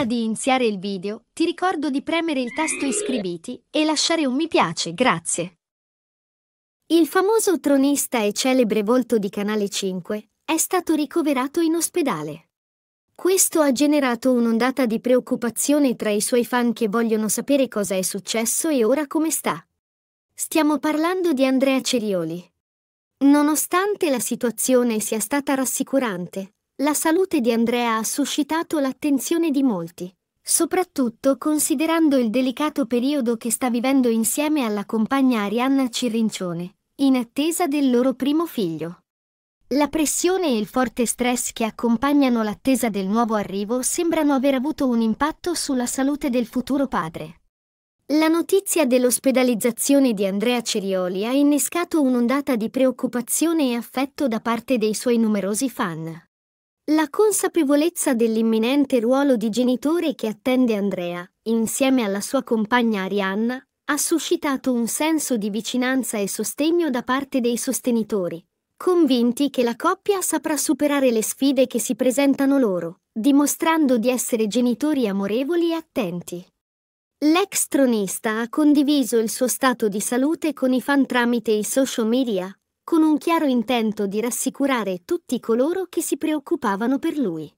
Prima di iniziare il video, ti ricordo di premere il tasto iscriviti e lasciare un mi piace, grazie. Il famoso tronista e celebre volto di Canale 5 è stato ricoverato in ospedale. Questo ha generato un'ondata di preoccupazione tra i suoi fan che vogliono sapere cosa è successo e ora come sta. Stiamo parlando di Andrea Cerioli. Nonostante la situazione sia stata rassicurante, la salute di Andrea ha suscitato l'attenzione di molti, soprattutto considerando il delicato periodo che sta vivendo insieme alla compagna Arianna Cirrincione, in attesa del loro primo figlio. La pressione e il forte stress che accompagnano l'attesa del nuovo arrivo sembrano aver avuto un impatto sulla salute del futuro padre. La notizia dell'ospedalizzazione di Andrea Cerioli ha innescato un'ondata di preoccupazione e affetto da parte dei suoi numerosi fan. La consapevolezza dell'imminente ruolo di genitore che attende Andrea, insieme alla sua compagna Arianna, ha suscitato un senso di vicinanza e sostegno da parte dei sostenitori, convinti che la coppia saprà superare le sfide che si presentano loro, dimostrando di essere genitori amorevoli e attenti. L'ex tronista ha condiviso il suo stato di salute con i fan tramite i social media, con un chiaro intento di rassicurare tutti coloro che si preoccupavano per lui.